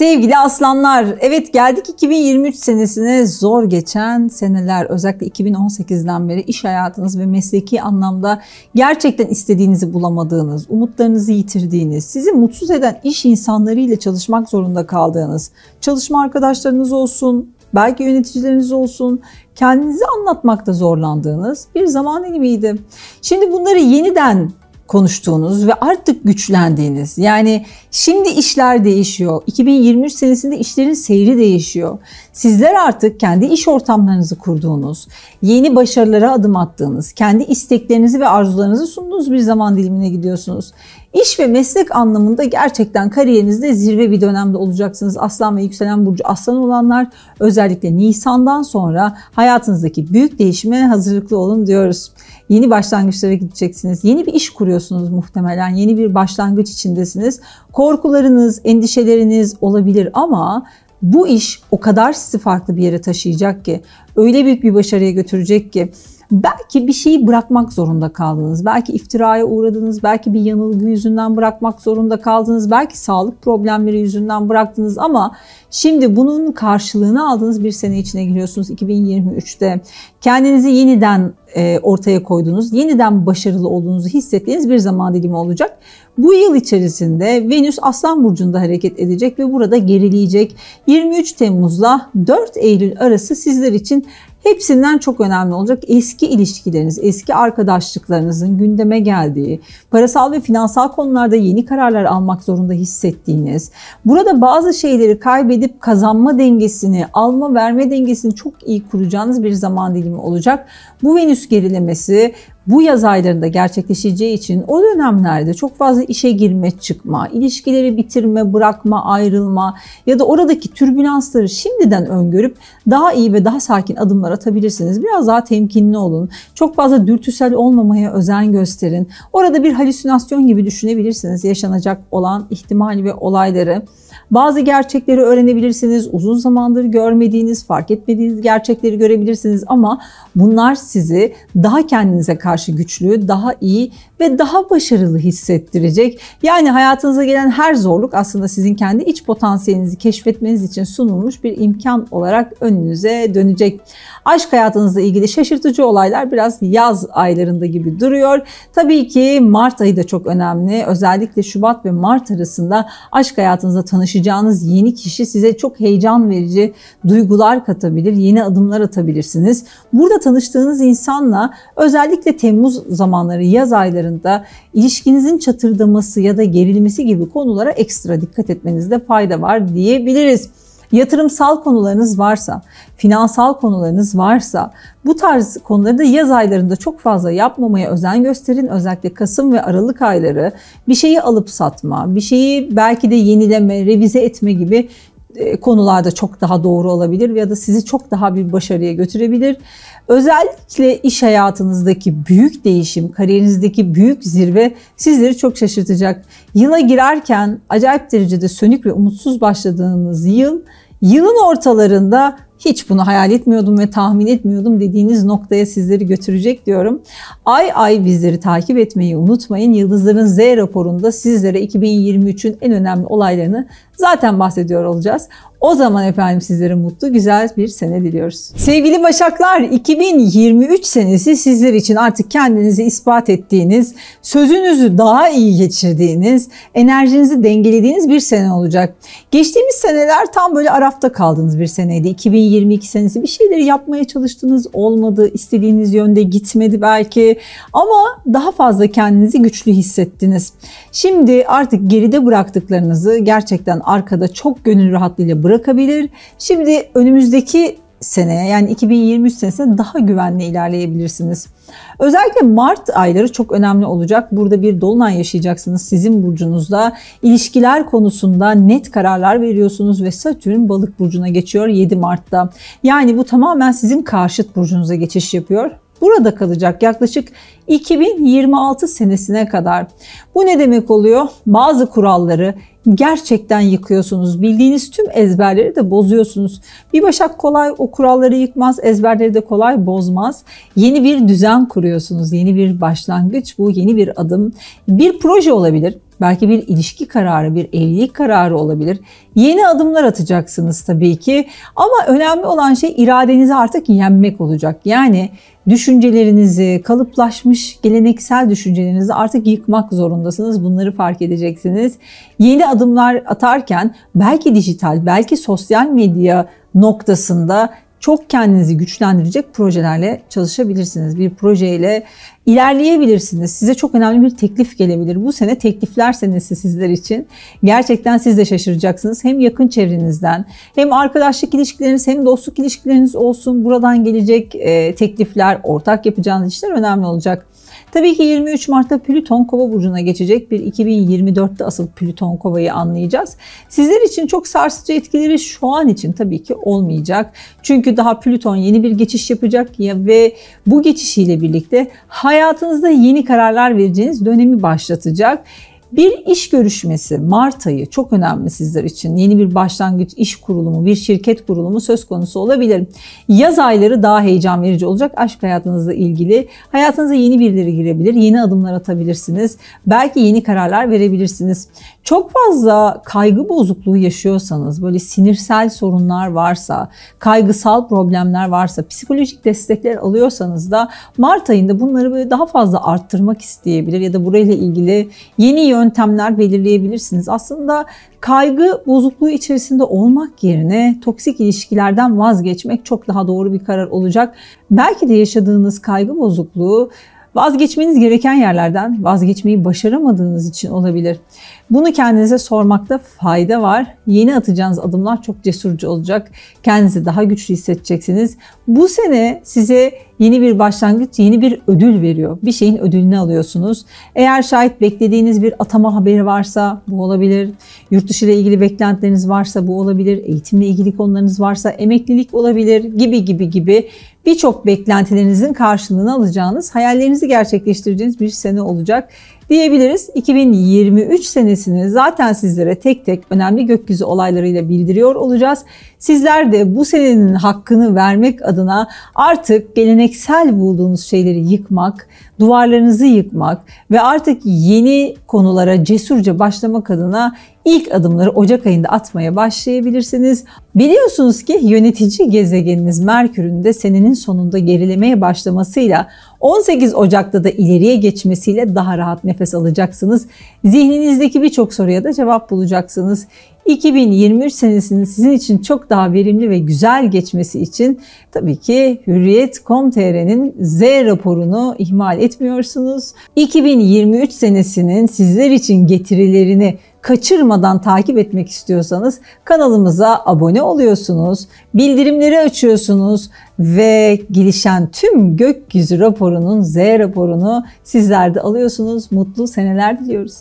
Sevgili aslanlar, evet geldik 2023 senesine zor geçen seneler. Özellikle 2018'den beri iş hayatınız ve mesleki anlamda gerçekten istediğinizi bulamadığınız, umutlarınızı yitirdiğiniz, sizi mutsuz eden iş insanlarıyla çalışmak zorunda kaldığınız, çalışma arkadaşlarınız olsun, belki yöneticileriniz olsun, kendinizi anlatmakta zorlandığınız bir zaman dilimiydi. Şimdi bunları yeniden konuştuğunuz ve artık güçlendiğiniz yani şimdi işler değişiyor. 2023 senesinde işlerin seyri değişiyor. Sizler artık kendi iş ortamlarınızı kurduğunuz, yeni başarılara adım attığınız, kendi isteklerinizi ve arzularınızı sunduğunuz bir zaman dilimine gidiyorsunuz. İş ve meslek anlamında gerçekten kariyerinizde zirve bir dönemde olacaksınız. Aslan ve yükselen burcu aslan olanlar özellikle Nisan'dan sonra hayatınızdaki büyük değişime hazırlıklı olun diyoruz. Yeni başlangıçlara gideceksiniz. Yeni bir iş kuruyorsunuz muhtemelen. Yeni bir başlangıç içindesiniz. Korkularınız, endişeleriniz olabilir ama bu iş o kadar sizi farklı bir yere taşıyacak ki, öyle büyük bir başarıya götürecek ki Belki bir şeyi bırakmak zorunda kaldınız. Belki iftiraya uğradınız. Belki bir yanılgı yüzünden bırakmak zorunda kaldınız. Belki sağlık problemleri yüzünden bıraktınız ama şimdi bunun karşılığını aldığınız bir sene içine giriyorsunuz 2023'te. Kendinizi yeniden e, ortaya koydunuz, yeniden başarılı olduğunuzu hissettiğiniz bir zaman dilimi olacak. Bu yıl içerisinde Venüs Aslan Burcu'nda hareket edecek ve burada gerileyecek. 23 Temmuz'la 4 Eylül arası sizler için Hepsinden çok önemli olacak eski ilişkileriniz, eski arkadaşlıklarınızın gündeme geldiği, parasal ve finansal konularda yeni kararlar almak zorunda hissettiğiniz, burada bazı şeyleri kaybedip kazanma dengesini, alma verme dengesini çok iyi kuracağınız bir zaman dilimi olacak. Bu Venüs gerilemesi bu yaz aylarında gerçekleşeceği için o dönemlerde çok fazla işe girme, çıkma, ilişkileri bitirme, bırakma, ayrılma ya da oradaki türbülansları şimdiden öngörüp daha iyi ve daha sakin adımlar atabilirsiniz. Biraz daha temkinli olun. Çok fazla dürtüsel olmamaya özen gösterin. Orada bir halüsinasyon gibi düşünebilirsiniz yaşanacak olan ihtimali ve olayları. Bazı gerçekleri öğrenebilirsiniz. Uzun zamandır görmediğiniz, fark etmediğiniz gerçekleri görebilirsiniz ama bunlar sizi daha kendinize karşı güçlü, daha iyi ve daha başarılı hissettirecek. Yani hayatınıza gelen her zorluk aslında sizin kendi iç potansiyelinizi keşfetmeniz için sunulmuş bir imkan olarak önünüze dönecek. Aşk hayatınızla ilgili şaşırtıcı olaylar biraz yaz aylarında gibi duruyor. Tabii ki Mart ayı da çok önemli. Özellikle Şubat ve Mart arasında aşk hayatınızda tanıştığı tanışacağınız yeni kişi size çok heyecan verici duygular katabilir, yeni adımlar atabilirsiniz. Burada tanıştığınız insanla özellikle Temmuz zamanları, yaz aylarında ilişkinizin çatırdaması ya da gerilmesi gibi konulara ekstra dikkat etmenizde fayda var diyebiliriz. Yatırımsal konularınız varsa, finansal konularınız varsa bu tarz konuları da yaz aylarında çok fazla yapmamaya özen gösterin. Özellikle Kasım ve Aralık ayları bir şeyi alıp satma, bir şeyi belki de yenileme, revize etme gibi e, konularda çok daha doğru olabilir ya da sizi çok daha bir başarıya götürebilir. Özellikle iş hayatınızdaki büyük değişim, kariyerinizdeki büyük zirve sizleri çok şaşırtacak. Yıla girerken acayip derecede sönük ve umutsuz başladığınız yıl, yılın ortalarında hiç bunu hayal etmiyordum ve tahmin etmiyordum dediğiniz noktaya sizleri götürecek diyorum. Ay ay bizleri takip etmeyi unutmayın. Yıldızların Z raporunda sizlere 2023'ün en önemli olaylarını zaten bahsediyor olacağız. O zaman efendim sizlere mutlu, güzel bir sene diliyoruz. Sevgili Başaklar, 2023 senesi sizler için artık kendinizi ispat ettiğiniz, sözünüzü daha iyi geçirdiğiniz, enerjinizi dengelediğiniz bir sene olacak. Geçtiğimiz seneler tam böyle arafta kaldığınız bir seneydi. 2020 22 senesi bir şeyleri yapmaya çalıştınız olmadı, istediğiniz yönde gitmedi belki ama daha fazla kendinizi güçlü hissettiniz. Şimdi artık geride bıraktıklarınızı gerçekten arkada çok gönül rahatlığıyla bırakabilir. Şimdi önümüzdeki seneye yani 2023 senesine daha güvenli ilerleyebilirsiniz. Özellikle Mart ayları çok önemli olacak. Burada bir dolunay yaşayacaksınız sizin burcunuzda. İlişkiler konusunda net kararlar veriyorsunuz ve Satürn balık burcuna geçiyor 7 Mart'ta. Yani bu tamamen sizin karşıt burcunuza geçiş yapıyor burada kalacak yaklaşık 2026 senesine kadar. Bu ne demek oluyor? Bazı kuralları, gerçekten yıkıyorsunuz. Bildiğiniz tüm ezberleri de bozuyorsunuz. Bir başak kolay o kuralları yıkmaz, ezberleri de kolay bozmaz. Yeni bir düzen kuruyorsunuz, yeni bir başlangıç bu, yeni bir adım. Bir proje olabilir, belki bir ilişki kararı, bir evlilik kararı olabilir. Yeni adımlar atacaksınız tabii ki ama önemli olan şey iradenizi artık yenmek olacak. Yani düşüncelerinizi, kalıplaşmış geleneksel düşüncelerinizi artık yıkmak zorundasınız. Bunları fark edeceksiniz. Yeni adımlar atarken belki dijital, belki sosyal medya noktasında çok kendinizi güçlendirecek projelerle çalışabilirsiniz. Bir projeyle ilerleyebilirsiniz. Size çok önemli bir teklif gelebilir. Bu sene teklifler senesi sizler için. Gerçekten siz de şaşıracaksınız. Hem yakın çevrenizden hem arkadaşlık ilişkileriniz hem dostluk ilişkileriniz olsun. Buradan gelecek e, teklifler, ortak yapacağınız işler önemli olacak. Tabii ki 23 Mart'ta Plüton Kova burcuna geçecek. Bir 2024'te asıl Plüton Kova'yı anlayacağız. Sizler için çok sarsıcı etkileri şu an için tabii ki olmayacak. Çünkü daha Plüton yeni bir geçiş yapacak ya ve bu geçişiyle birlikte hayatınızda yeni kararlar vereceğiniz dönemi başlatacak. Bir iş görüşmesi Mart ayı çok önemli sizler için. Yeni bir başlangıç iş kurulumu, bir şirket kurulumu söz konusu olabilir. Yaz ayları daha heyecan verici olacak aşk hayatınızla ilgili. Hayatınıza yeni birileri girebilir, yeni adımlar atabilirsiniz. Belki yeni kararlar verebilirsiniz çok fazla kaygı bozukluğu yaşıyorsanız, böyle sinirsel sorunlar varsa, kaygısal problemler varsa, psikolojik destekler alıyorsanız da Mart ayında bunları böyle daha fazla arttırmak isteyebilir ya da burayla ilgili yeni yöntemler belirleyebilirsiniz. Aslında kaygı bozukluğu içerisinde olmak yerine toksik ilişkilerden vazgeçmek çok daha doğru bir karar olacak. Belki de yaşadığınız kaygı bozukluğu Vazgeçmeniz gereken yerlerden vazgeçmeyi başaramadığınız için olabilir. Bunu kendinize sormakta fayda var. Yeni atacağınız adımlar çok cesurcu olacak. Kendinizi daha güçlü hissedeceksiniz. Bu sene size yeni bir başlangıç, yeni bir ödül veriyor. Bir şeyin ödülünü alıyorsunuz. Eğer şayet beklediğiniz bir atama haberi varsa bu olabilir. Yurt dışı ile ilgili beklentileriniz varsa bu olabilir. Eğitimle ilgili konularınız varsa emeklilik olabilir gibi gibi gibi birçok beklentilerinizin karşılığını alacağınız, hayallerinizi gerçekleştireceğiniz bir sene olacak diyebiliriz. 2023 senesini zaten sizlere tek tek önemli gökyüzü olaylarıyla bildiriyor olacağız. Sizler de bu senenin hakkını vermek adına artık geleneksel bulduğunuz şeyleri yıkmak, duvarlarınızı yıkmak ve artık yeni konulara cesurca başlamak adına ilk adımları Ocak ayında atmaya başlayabilirsiniz. Biliyorsunuz ki yönetici gezegeniniz Merkür'ün de senenin sonunda gerilemeye başlamasıyla 18 Ocak'ta da ileriye geçmesiyle daha rahat nefes alacaksınız. Zihninizdeki birçok soruya da cevap bulacaksınız. 2023 senesinin sizin için çok daha verimli ve güzel geçmesi için tabii ki Hürriyet.com.tr'nin Z raporunu ihmal etmiyorsunuz. 2023 senesinin sizler için getirilerini kaçırmadan takip etmek istiyorsanız kanalımıza abone oluyorsunuz, bildirimleri açıyorsunuz ve gelişen tüm gökyüzü raporunun Z raporunu sizler de alıyorsunuz. Mutlu seneler diliyoruz.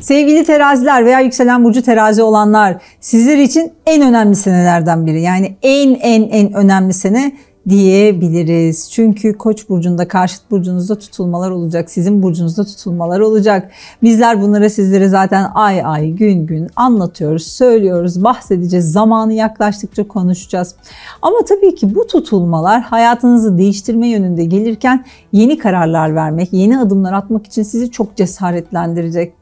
Sevgili teraziler veya yükselen burcu terazi olanlar sizler için en önemli senelerden biri. Yani en en en önemli sene diyebiliriz. Çünkü Koç burcunda karşıt burcunuzda tutulmalar olacak, sizin burcunuzda tutulmalar olacak. Bizler bunlara sizlere zaten ay ay gün gün anlatıyoruz, söylüyoruz, bahsedeceğiz. Zamanı yaklaştıkça konuşacağız. Ama tabii ki bu tutulmalar hayatınızı değiştirme yönünde gelirken yeni kararlar vermek, yeni adımlar atmak için sizi çok cesaretlendirecek.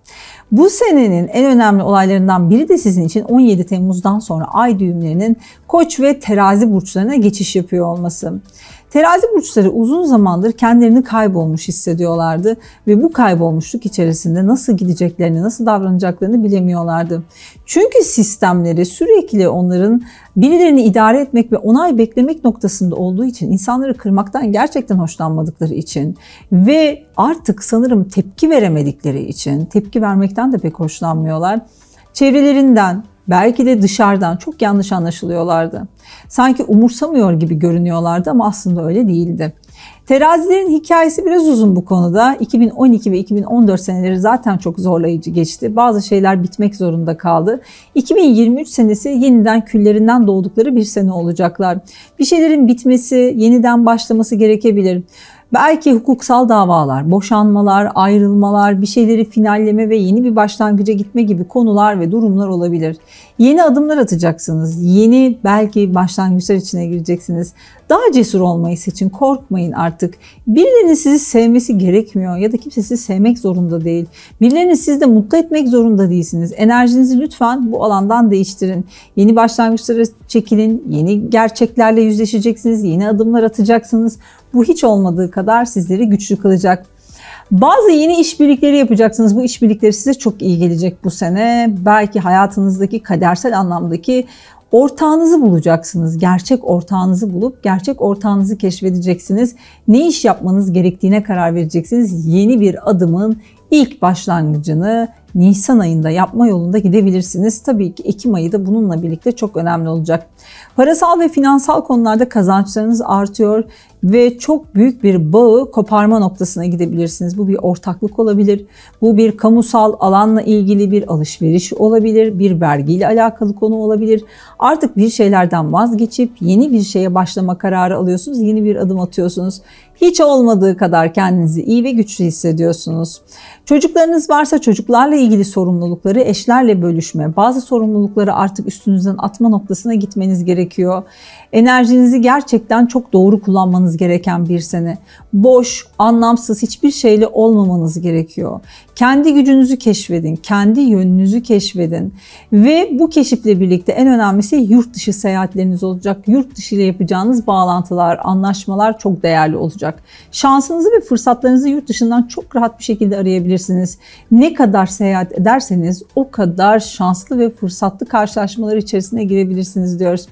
Bu senenin en önemli olaylarından biri de sizin için 17 Temmuz'dan sonra ay düğümlerinin Koç ve Terazi burçlarına geçiş yapıyor olması. Terazi burçları uzun zamandır kendilerini kaybolmuş hissediyorlardı ve bu kaybolmuşluk içerisinde nasıl gideceklerini, nasıl davranacaklarını bilemiyorlardı. Çünkü sistemleri sürekli onların birilerini idare etmek ve onay beklemek noktasında olduğu için, insanları kırmaktan gerçekten hoşlanmadıkları için ve artık sanırım tepki veremedikleri için, tepki vermekten de pek hoşlanmıyorlar. Çevrelerinden, belki de dışarıdan çok yanlış anlaşılıyorlardı. Sanki umursamıyor gibi görünüyorlardı ama aslında öyle değildi. Terazilerin hikayesi biraz uzun bu konuda. 2012 ve 2014 seneleri zaten çok zorlayıcı geçti. Bazı şeyler bitmek zorunda kaldı. 2023 senesi yeniden küllerinden doğdukları bir sene olacaklar. Bir şeylerin bitmesi, yeniden başlaması gerekebilir. Belki hukuksal davalar, boşanmalar, ayrılmalar, bir şeyleri finalleme ve yeni bir başlangıca gitme gibi konular ve durumlar olabilir. Yeni adımlar atacaksınız. Yeni belki başlangıçlar içine gireceksiniz. Daha cesur olmayı seçin. Korkmayın artık. Birilerinin sizi sevmesi gerekmiyor ya da kimse sizi sevmek zorunda değil. Birilerini sizi de mutlu etmek zorunda değilsiniz. Enerjinizi lütfen bu alandan değiştirin. Yeni başlangıçlara çekilin. Yeni gerçeklerle yüzleşeceksiniz. Yeni adımlar atacaksınız. Bu hiç olmadığı kadar sizleri güçlü kılacak. Bazı yeni işbirlikleri yapacaksınız. Bu işbirlikleri size çok iyi gelecek bu sene. Belki hayatınızdaki kadersel anlamdaki ortağınızı bulacaksınız. Gerçek ortağınızı bulup gerçek ortağınızı keşfedeceksiniz. Ne iş yapmanız gerektiğine karar vereceksiniz. Yeni bir adımın ilk başlangıcını Nisan ayında yapma yolunda gidebilirsiniz. Tabii ki Ekim ayı da bununla birlikte çok önemli olacak. Parasal ve finansal konularda kazançlarınız artıyor ve çok büyük bir bağı koparma noktasına gidebilirsiniz. Bu bir ortaklık olabilir, bu bir kamusal alanla ilgili bir alışveriş olabilir, bir vergiyle alakalı konu olabilir. Artık bir şeylerden vazgeçip yeni bir şeye başlama kararı alıyorsunuz, yeni bir adım atıyorsunuz. Hiç olmadığı kadar kendinizi iyi ve güçlü hissediyorsunuz. Çocuklarınız varsa çocuklarla ilgili sorumlulukları eşlerle bölüşme, bazı sorumlulukları artık üstünüzden atma noktasına gitmeniz gerekiyor. Enerjinizi gerçekten çok doğru kullanmanız gereken bir sene. Boş, anlamsız hiçbir şeyle olmamanız gerekiyor. Kendi gücünüzü keşfedin, kendi yönünüzü keşfedin ve bu keşifle birlikte en önemlisi yurt dışı seyahatleriniz olacak. Yurt dışı ile yapacağınız bağlantılar, anlaşmalar çok değerli olacak. Şansınızı ve fırsatlarınızı yurt dışından çok rahat bir şekilde arayabilirsiniz. Ne kadar seyahat ederseniz o kadar şanslı ve fırsatlı karşılaşmalar içerisine girebilirsiniz diyoruz.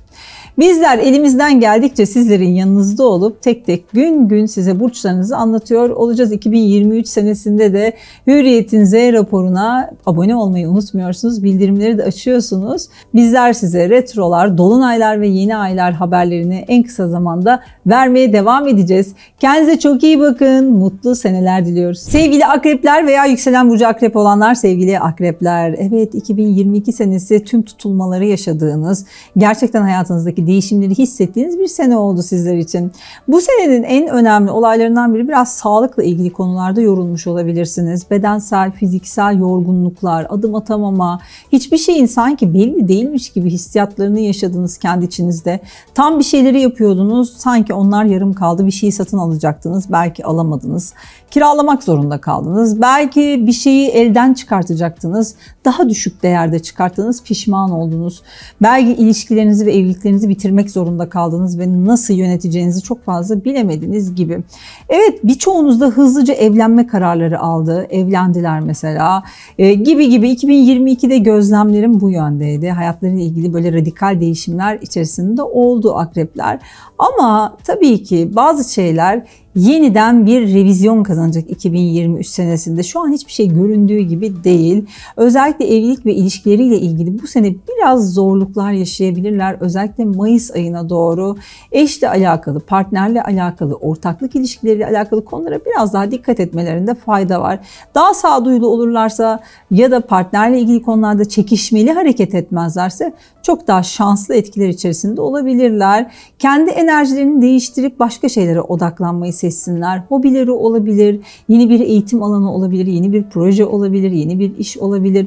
Bizler elimizden geldikçe sizlerin yanınızda olup tek tek gün gün size burçlarınızı anlatıyor olacağız. 2023 senesinde de Hürriyet'in Z raporuna abone olmayı unutmuyorsunuz. Bildirimleri de açıyorsunuz. Bizler size retrolar, dolunaylar ve yeni aylar haberlerini en kısa zamanda vermeye devam edeceğiz. Kendinize çok iyi bakın. Mutlu seneler diliyoruz. Sevgili akrepler veya yükselen burcu akrep olanlar sevgili akrepler. Evet 2022 senesi tüm tutulmaları yaşadığınız, gerçekten hayatınızdaki değişimleri hissettiğiniz bir sene oldu sizler için. Bu senenin en önemli olaylarından biri biraz sağlıkla ilgili konularda yorulmuş olabilirsiniz. Bedensel, fiziksel yorgunluklar, adım atamama, hiçbir şeyin sanki belli değilmiş gibi hissiyatlarını yaşadınız kendi içinizde. Tam bir şeyleri yapıyordunuz, sanki onlar yarım kaldı. Bir şeyi satın alacaktınız, belki alamadınız. Kiralamak zorunda kaldınız. Belki bir şeyi elden çıkartacaktınız. Daha düşük değerde çıkarttınız, pişman oldunuz. Belki ilişkilerinizi ve evliliklerinizi bitirmek zorunda kaldınız ve nasıl yöneteceğinizi çok fazla bilemediniz gibi. Evet birçoğunuz da hızlıca evlenme kararları aldı. Evlendiler mesela e, gibi gibi 2022'de gözlemlerim bu yöndeydi. Hayatlarıyla ilgili böyle radikal değişimler içerisinde oldu akrepler. Ama tabii ki bazı şeyler yeniden bir revizyon kazanacak 2023 senesinde. Şu an hiçbir şey göründüğü gibi değil. Özellikle evlilik ve ilişkileriyle ilgili bu sene biraz zorluklar yaşayabilirler. Özellikle Mayıs ayına doğru eşle alakalı, partnerle alakalı, ortaklık ilişkileriyle alakalı konulara biraz daha dikkat etmelerinde fayda var. Daha sağduyulu olurlarsa ya da partnerle ilgili konularda çekişmeli hareket etmezlerse çok daha şanslı etkiler içerisinde olabilirler. Kendi enerjilerini değiştirip başka şeylere odaklanmayı seçsinler. Hobileri olabilir, yeni bir eğitim alanı olabilir, yeni bir proje olabilir, yeni bir iş olabilir.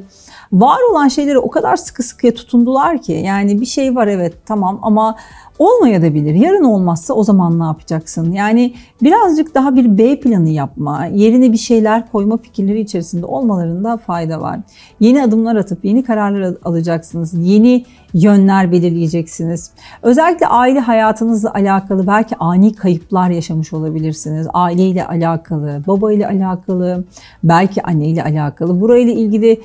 Var olan şeylere o kadar sıkı sıkıya tutundular ki yani bir şey var evet tamam ama olmayabilir. Yarın olmazsa o zaman ne yapacaksın? Yani birazcık daha bir B planı yapma, yerine bir şeyler koyma fikirleri içerisinde olmalarında fayda var. Yeni adımlar atıp yeni kararlar alacaksınız. Yeni yönler belirleyeceksiniz. Özellikle aile hayatınızla alakalı belki ani kayıplar yaşamış olabilirsiniz. Aileyle alakalı, babayla alakalı, belki anneyle alakalı. Burayla ilgili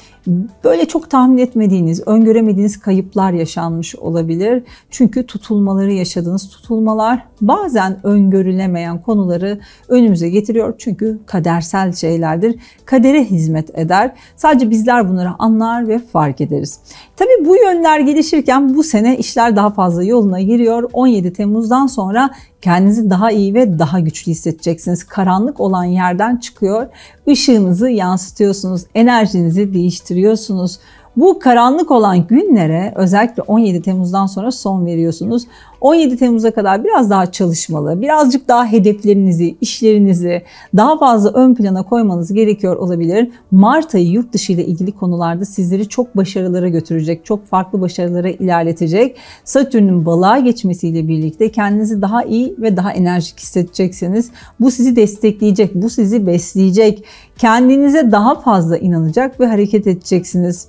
böyle çok tahmin etmediğiniz, öngöremediğiniz kayıplar yaşanmış olabilir. Çünkü tutulmalı tartışmaları yaşadığınız tutulmalar bazen öngörülemeyen konuları önümüze getiriyor. Çünkü kadersel şeylerdir. Kadere hizmet eder. Sadece bizler bunları anlar ve fark ederiz. Tabii bu yönler gelişirken bu sene işler daha fazla yoluna giriyor. 17 Temmuz'dan sonra kendinizi daha iyi ve daha güçlü hissedeceksiniz. Karanlık olan yerden çıkıyor. Işığınızı yansıtıyorsunuz. Enerjinizi değiştiriyorsunuz. Bu karanlık olan günlere özellikle 17 Temmuz'dan sonra son veriyorsunuz. 17 Temmuz'a kadar biraz daha çalışmalı, birazcık daha hedeflerinizi, işlerinizi daha fazla ön plana koymanız gerekiyor olabilir. Mart ayı yurt dışı ile ilgili konularda sizleri çok başarılara götürecek, çok farklı başarılara ilerletecek. Satürn'ün balığa geçmesiyle birlikte kendinizi daha iyi ve daha enerjik hissedeceksiniz. Bu sizi destekleyecek, bu sizi besleyecek. Kendinize daha fazla inanacak ve hareket edeceksiniz.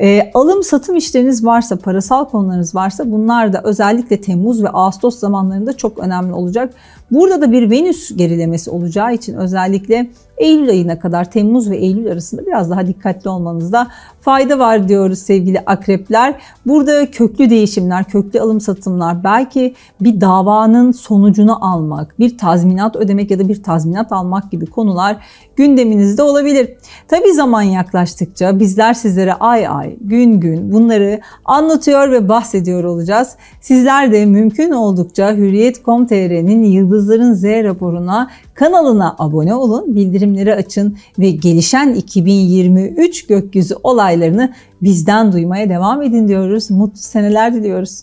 E, alım satım işleriniz varsa, parasal konularınız varsa bunlar da özellikle Temmuz ve Ağustos zamanlarında çok önemli olacak. Burada da bir Venüs gerilemesi olacağı için özellikle Eylül ayına kadar Temmuz ve Eylül arasında biraz daha dikkatli olmanızda fayda var diyoruz sevgili akrepler. Burada köklü değişimler, köklü alım satımlar, belki bir davanın sonucunu almak, bir tazminat ödemek ya da bir tazminat almak gibi konular gündeminizde olabilir. Tabi zaman yaklaştıkça bizler sizlere ay ay, gün gün bunları anlatıyor ve bahsediyor olacağız. Sizler de mümkün oldukça Hürriyet.com.tr'nin Yıldızların Z raporuna Kanalına abone olun, bildirimleri açın ve gelişen 2023 gökyüzü olaylarını bizden duymaya devam edin diyoruz. Mutlu seneler diliyoruz.